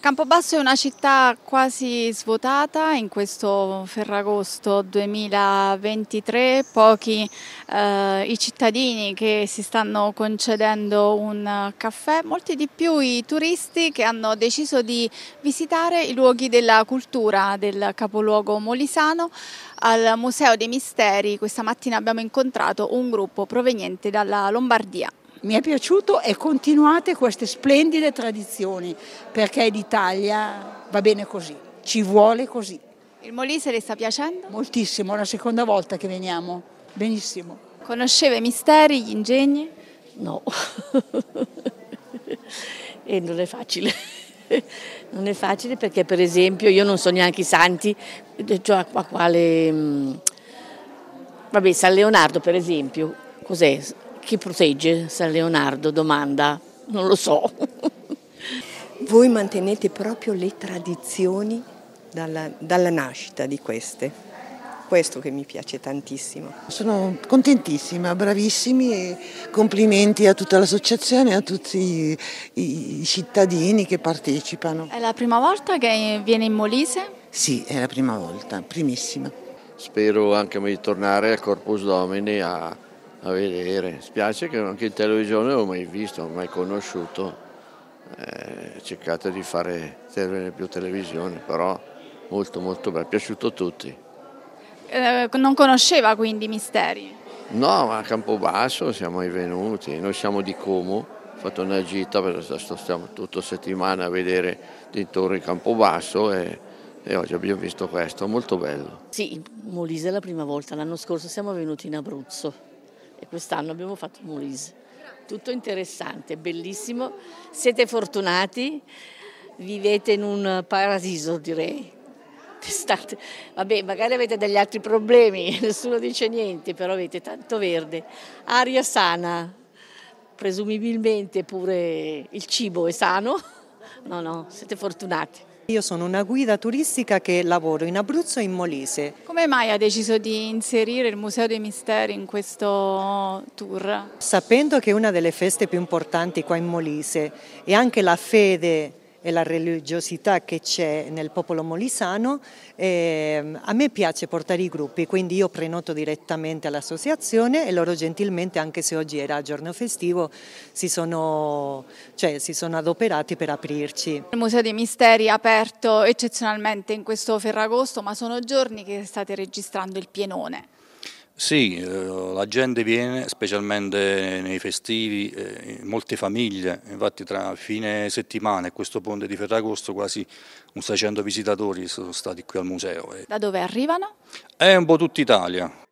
Campobasso è una città quasi svuotata in questo Ferragosto 2023, pochi eh, i cittadini che si stanno concedendo un caffè, molti di più i turisti che hanno deciso di visitare i luoghi della cultura del capoluogo molisano. Al Museo dei Misteri questa mattina abbiamo incontrato un gruppo proveniente dalla Lombardia. Mi è piaciuto e continuate queste splendide tradizioni perché l'Italia va bene così, ci vuole così. Il Molise le sta piacendo? Moltissimo, è la seconda volta che veniamo, benissimo. Conosceva i misteri, gli ingegni? No, e non è facile. Non è facile perché per esempio io non so neanche i santi, cioè a quale... Mm, vabbè, San Leonardo per esempio, cos'è? Chi protegge San Leonardo? Domanda. Non lo so. Voi mantenete proprio le tradizioni dalla, dalla nascita di queste questo che mi piace tantissimo. Sono contentissima, bravissimi e complimenti a tutta l'associazione e a tutti i, cittadini che partecipano. È la prima volta che viene in Molise? Sì, è la prima volta, primissima. Spero anche di tornare al Corpus Domini a a vedere. Spiace che anche in televisione l'ho mai visto, mai conosciuto. Eh, cercate di fare più televisione, però molto molto bello, è piaciuto a tutti. Eh, non conosceva quindi Misteri? No, a Campobasso siamo venuti, noi siamo di Como, ho fatto una gita, stiamo tutta settimana a vedere dintorno di Campobasso e, e oggi abbiamo visto questo, molto bello. Sì, Molise è la prima volta, l'anno scorso siamo venuti in Abruzzo e quest'anno abbiamo fatto Molise. Tutto interessante, bellissimo, siete fortunati, vivete in un paradiso direi. State, vabbè, magari avete degli altri problemi, nessuno dice niente, però avete tanto verde, aria sana, presumibilmente pure il cibo è sano. No, no, siete fortunati. Io sono una guida turistica che lavoro in Abruzzo e in Molise. Come mai ha deciso di inserire il Museo dei Misteri in questo tour? Sapendo che è una delle feste più importanti qua in Molise e anche la fede e la religiosità che c'è nel popolo molisano, eh, a me piace portare i gruppi, quindi io prenoto direttamente all'associazione e loro gentilmente, anche se oggi era giorno festivo, si sono, cioè, si sono adoperati per aprirci. Il Museo dei Misteri è aperto eccezionalmente in questo Ferragosto, ma sono giorni che state registrando il pienone. Sì, eh, la gente viene, specialmente nei festivi, eh, molte famiglie, infatti tra fine settimana e questo ponte di Ferragosto quasi un 600 visitatori sono stati qui al museo. Eh. Da dove arrivano? È un po' tutta Italia.